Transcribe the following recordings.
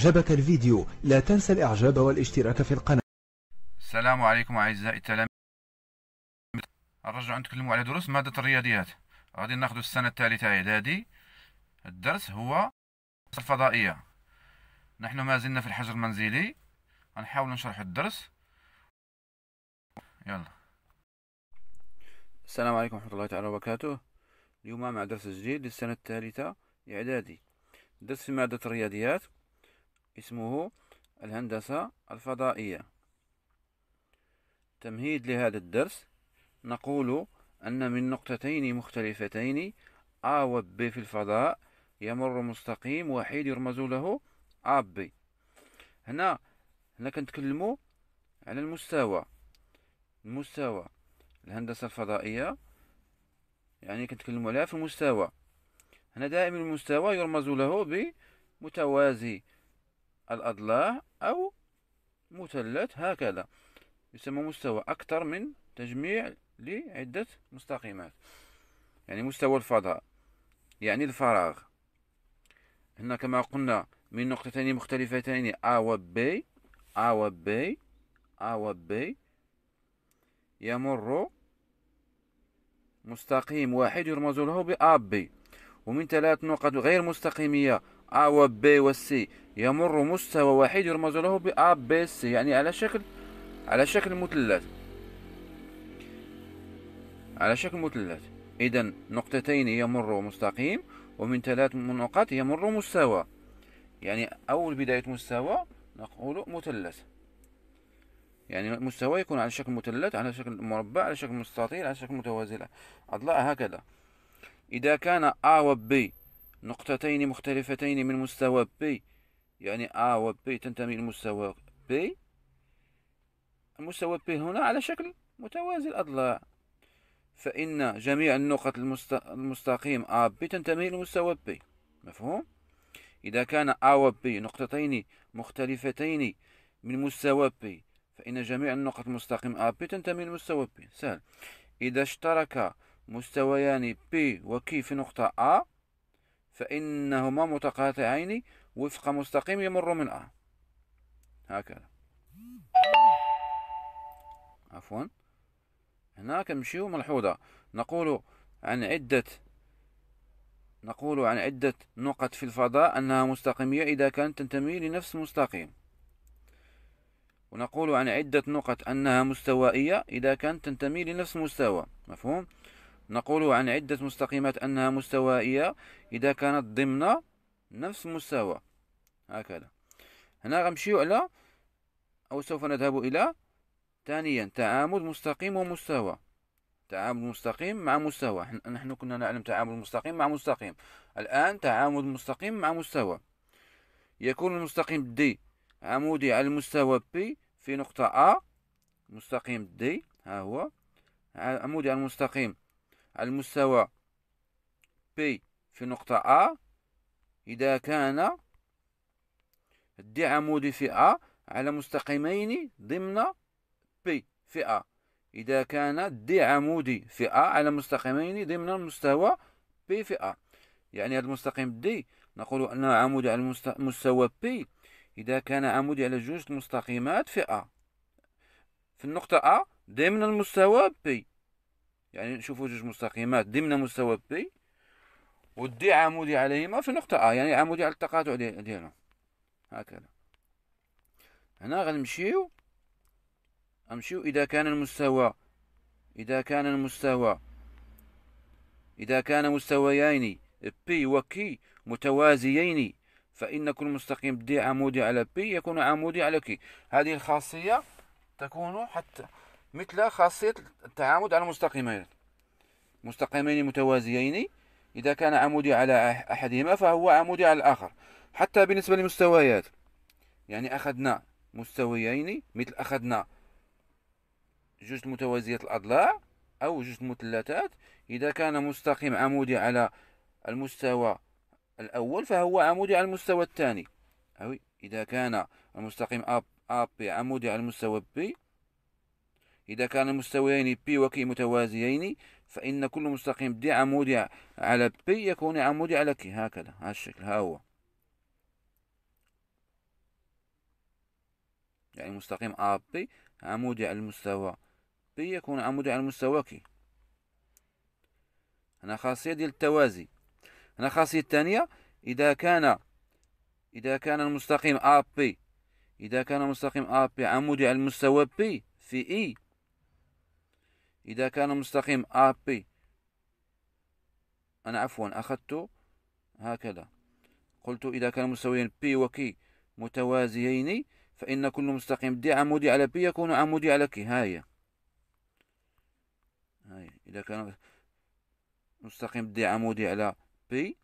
أعجبك الفيديو لا تنسى الإعجاب والاشتراك في القناة السلام عليكم أعزائي التلاميذ نرجع نتكلم على دروس مادة الرياضيات غادي ناخذ السنة الثالثة إعدادي الدرس هو الفضائية نحن ما زلنا في الحجر المنزلي غنحاول نشرح الدرس يلا السلام عليكم ورحمة الله تعالى وبركاته اليوم مع درس جديد للسنة الثالثة إعدادي درس في مادة الرياضيات اسمه الهندسة الفضائية تمهيد لهذا الدرس نقول أن من نقطتين مختلفتين A و B في الفضاء يمر مستقيم وحيد يرمز له B هنا هنا كنتكلمو على المستوى المستوى الهندسة الفضائية يعني كنتكلمو عليها في المستوى هنا دائما المستوى يرمز له بمتوازي الأضلاع أو مثلث هكذا يسمى مستوى أكثر من تجميع لعدة مستقيمات يعني مستوى الفضاء يعني الفراغ هنا كما قلنا من نقطتين مختلفتين A و B A و B A و B يمر مستقيم واحد يرمز له A B ومن ثلاث نقط غير مستقيمية A و C يمر مستوى واحد يرمز له ب A B C يعني على شكل على شكل مثلث على شكل مثلث إذا نقطتين يمر مستقيم ومن ثلاث نقط يمر مستوى يعني أول بداية مستوى نقول مثلث يعني المستوى يكون على شكل مثلث على شكل مربع على شكل مستطيل على شكل متوازي الأضلاع هكذا إذا كان A و B نقطتين مختلفتين من مستوى بي يعني A و B تنتمي لمستوى بي المستوى بي هنا على شكل متوازي الأضلاع فإن جميع النقط المستقيم A B تنتمي لمستوى B مفهوم؟ إذا كان A و B نقطتين مختلفتين من مستوى B فإن جميع النقط المستقيم A B تنتمي لمستوى B سهل إذا اشترك مستويان P و K في نقطة A فإنهما متقاطعين وفق مستقيم يمر من آه هكذا عفوا هنا كنمشيو ملحوظة نقول عن عدة نقول عن عدة نقط في الفضاء أنها مستقيمية إذا كانت تنتمي لنفس المستقيم ونقول عن عدة نقط أنها مستوائية إذا كانت تنتمي لنفس المستوى مفهوم نقول عن عدة مستقيمات أنها مستوائية إذا كانت ضمن نفس المستوى هكذا هنا غنمشيو على أو سوف نذهب إلى ثانيا تعامد مستقيم ومستوى تعامد مستقيم مع مستوى نحن كنا نعلم تعامد مستقيم مع مستقيم الآن تعامد مستقيم مع مستوى يكون المستقيم دي عمودي على المستوى P في نقطة A مستقيم دي ها هو عمودي على المستقيم المستوى P في نقطة A إذا كان دي عمودي في A على مستقيمين ضمن P في A إذا كان دي عمودي في A على مستقيمين ضمن المستوى P في A يعني هذا المستقيم دي نقول أنه عمودي على مستوى P إذا كان عمودي على جوج مستقيمات في A في النقطة A ضمن المستوى بي يعني نشوفوا جوج مستقيمات ضمن مستوى بي ودي عمودي عليهما في نقطة أ يعني عمودي على التقاطع ديالهم هكذا هنا غنمشيو غنمشيو إذا كان المستوى إذا كان المستوى إذا كان مستويين بي وكي متوازيين فإن كل مستقيم دي عمودي على بي يكون عمودي على كي هذه الخاصية تكون حتى مثل خاصية التعامد على مستقيمين مستقيمين متوازيين إذا كان عمودي على أحدهما فهو عمودي على الآخر حتى بالنسبة للمستويات يعني أخذنا مستويين مثل أخذنا جوج متوازيات الأضلاع أو جوج المثلثات إذا كان مستقيم عمودي على المستوى الأول فهو عمودي على المستوى الثاني أو إذا كان المستقيم أب, أب عمودي على المستوى بي إذا كان مستويين بي وكي متوازيين فإن كل مستقيم دي عمودي على بي يكون عمودي على كي هكذا هذا الشكل ها هو يعني مستقيم آ بي عمودي على المستوى بي يكون عمودي على المستوى كي هنا خاصية ديال التوازي هنا خاصية الثانية إذا كان إذا كان المستقيم آ بي إذا كان مستقيم آ بي عمودي على المستوى بي في إي e إذا كان مستقيم أ آه، بي أنا عفوا أخذت هكذا قلت إذا كان مستويين بي وكي متوازيين فإن كل مستقيم دي عمودي على بي يكون عمودي على كي هاي هاي إذا كان مستقيم دي عمودي على بي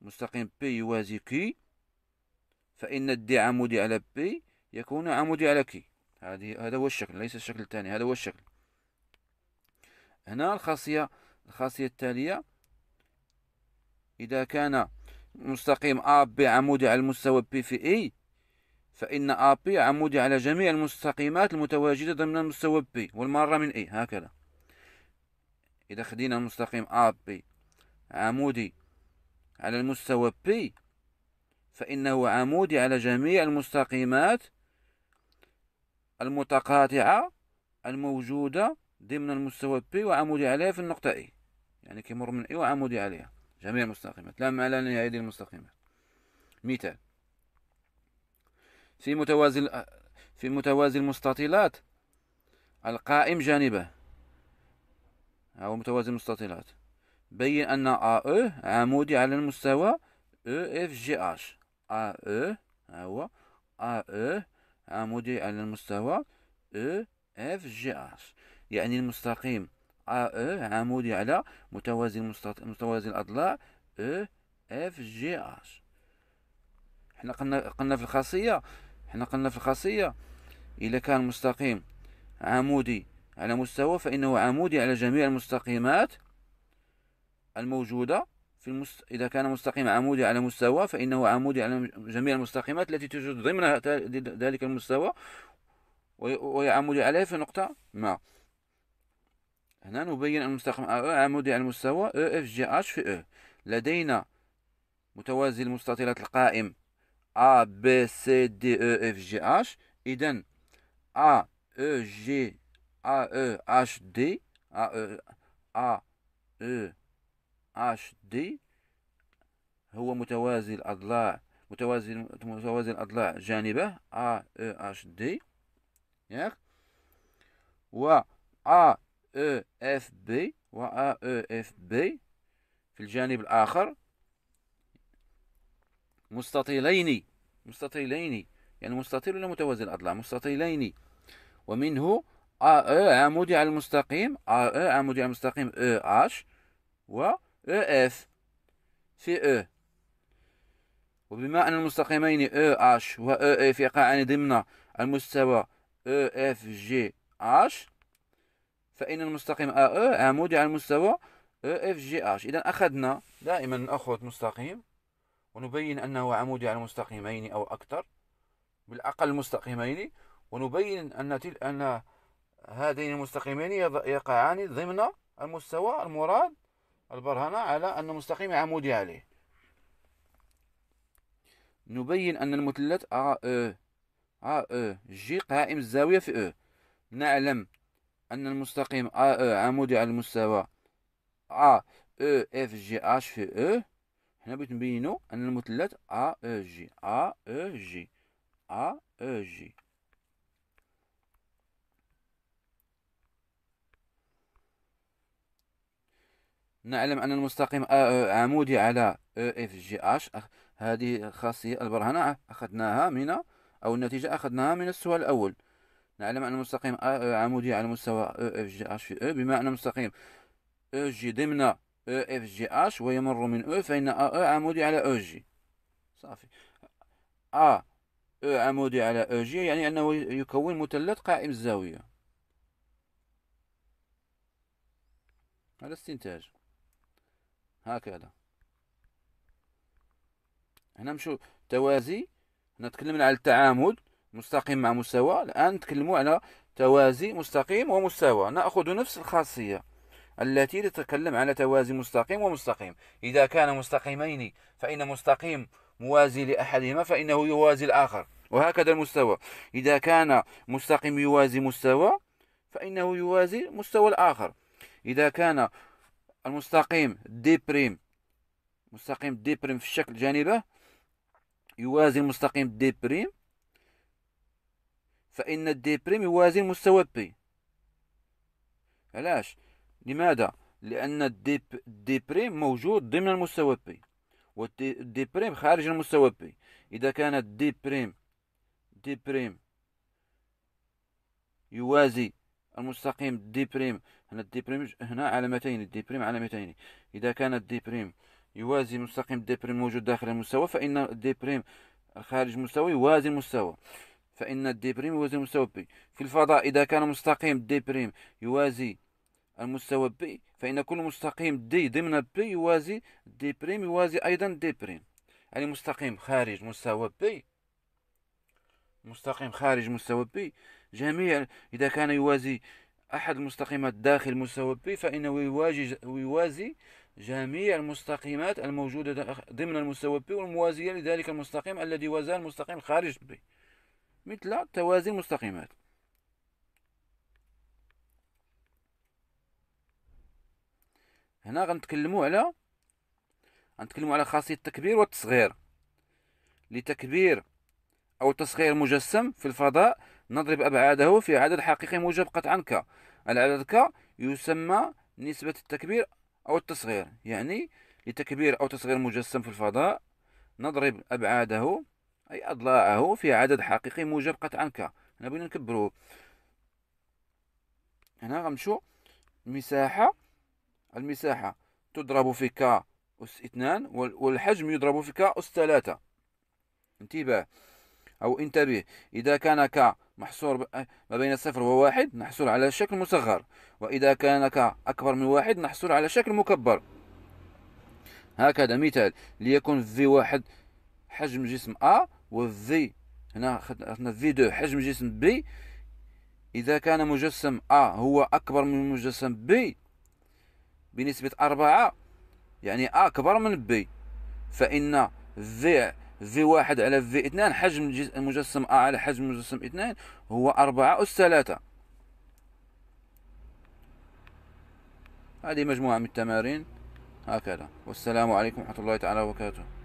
مستقيم بي يوازي كي فإن الدي عمودي على بي يكون عمودي على كي هذه هذا هو الشكل ليس الشكل الثاني هذا هو الشكل هنا الخاصية الخاصية التالية إذا كان مستقيم أ بي عمودي على المستوى بي في إي فإن أ بي عمودي على جميع المستقيمات المتواجدة ضمن المستوى بي والمارة من إي هكذا إذا خدينا المستقيم أ بي عمودي على المستوى بي فإنه عمودي على جميع المستقيمات المتقاطعة الموجودة ضمن المستوى بي وعمودي عليها في النقطة اي يعني كيمر من اي وعمودي عليها جميع المستقيمات لا معنى نهاية المستقيمات مثال في متوازي في متوازي المستطيلات القائم جانبه هو متوازي المستطيلات بين أن ا او عمودي على المستوى او اف جي اش او AE هو او e عمودي على المستوى او اف جي اش يعني المستقيم ا اه عمودي على متوازي متوازي الاضلاع او اف جي اش حنا قلنا قلنا في الخاصيه حنا قلنا في الخاصيه اذا كان مستقيم عمودي على مستوى فانه عمودي على جميع المستقيمات الموجوده في المست... إذا كان مستقيم عمودي على مستوى فإنه عمودي على جميع المستقيمات التي توجد ضمن ذلك المستوى ويعمودي عليه في نقطة ما هنا نبين أن أ AE عمودي على المستوى أ أه، إف أه، جي أش في أ أه. لدينا متوازي المستطيلات القائم أ ب س د أ إف جي أش إذن أ أ جي أ أ أش دي أ أ أ E H D هو متوازي الأضلاع متوازي متوازي الأضلاع جانبه أ أ أش دي ياك و أ E F B و A E F B في الجانب الآخر مستطيلين مستطيلين يعني مستطيل ولا متوازي الأضلاع مستطيلين ومنه A E عمودي على المستقيم A E عمودي على المستقيم E H و E F في E وبما أن المستقيمين E H و E F يقعان ضمن المستوى E F G H فإن المستقيم AE آه، عمودي آه، آه، على المستوى EFGH إذا أخذنا دائما نأخذ مستقيم ونبين أنه عمودي على مستقيمين أو أكثر بالأقل مستقيمين ونبين أن تل أن هذين المستقيمين يقعان ضمن المستوى المراد البرهنة على أن مستقيم عمودي عليه نبين أن المثلث AE AE G قائم الزاوية في E نعلم أن المستقيم AE عمودي على المستوى أ E إف جي أش في E هنا بغيت نبينو أن المثلث أ E G أ E G أ E جي نعلم أن المستقيم عمودي على اف جي اش هذه خاصية البرهنة أخذناها من أو النتيجة أخذناها من السؤال الأول نعلم أن المستقيم عمودي على مستوى جي أش في E بمعنى مستقيم جي ضمن إف جي أش ويمر من أو فإن أ أو عمودي على جي صافي أ أو عمودي على جي يعني أنه يكون مثلث قائم الزاوية هذا استنتاج هكذا هنا نمشيو توازي نتكلم تكلمنا على التعامد مستقيم مع مستوى الآن نتكلموا على توازي مستقيم ومستوى نأخذ نفس الخاصية التي تتكلم على توازي مستقيم ومستقيم إذا كان مستقيمين فإن مستقيم موازي لأحدهما فإنه يوازي الآخر وهكذا المستوى إذا كان مستقيم يوازي مستوى فإنه يوازي مستوى الآخر إذا كان المستقيم دي بريم مستقيم دي بريم في الشكل جانبه يوازي المستقيم دي بريم فإن بريم يوازي مستوى بي علاش لماذا لأن دي بريم موجود ضمن المستوى بي بريم خارج المستوى بي إذا كان بريم دي بريم يوازي المستقيم بريم هنا بريم هنا علامتين بريم علامتين إذا كان بريم يوازي مستقيم دي بريم موجود داخل المستوى فإن بريم خارج المستوى يوازي المستوى فإن الديبريم يوازي المستوى بي في الفضاء إذا كان مستقيم الديبريم يوازي المستوى بي فإن كل مستقيم دي ضمن بي يوازي الديبريم يوازي أيضا الديبريم يعني مستقيم خارج مستوى بي مستقيم خارج مستوى بي جميع إذا كان يوازي أحد المستقيمات داخل مستوى بي فإنه يواجه يوازي جميع المستقيمات الموجودة ضمن المستوى بي والموازية لذلك المستقيم الذي وازى المستقيم خارج بي مثل توازي المستقيمات هنا غنتكلموا على غنتكلموا على خاصيه التكبير والتصغير لتكبير او تصغير مجسم في الفضاء نضرب ابعاده في عدد حقيقي موجب قطعا ك العدد ك يسمى نسبه التكبير او التصغير يعني لتكبير او تصغير مجسم في الفضاء نضرب ابعاده أي أضلاعه في عدد حقيقي موجب قطعا ك هنا بغينا نكبرو هنا غنمشو المساحة المساحة تضرب في ك أس اثنان والحجم يضرب في ك أس ثلاثة انتباه أو انتبه إذا كان ك محصور ما بين صفر وواحد نحصل على شكل مصغر وإذا كان ك أكبر من واحد نحصل على شكل مكبر هكذا مثال ليكن في واحد حجم جسم ا والذي هنا خدنا في دو حجم جسم بي إذا كان مجسم أ هو أكبر من مجسم بي بنسبة أربعة يعني أ أكبر من بي فإن في في واحد على في اثنان حجم مجسم أ على حجم مجسم اثنان هو أربعة أس ثلاثة هذه مجموعة من التمارين هكذا والسلام عليكم ورحمة الله تعالى وبركاته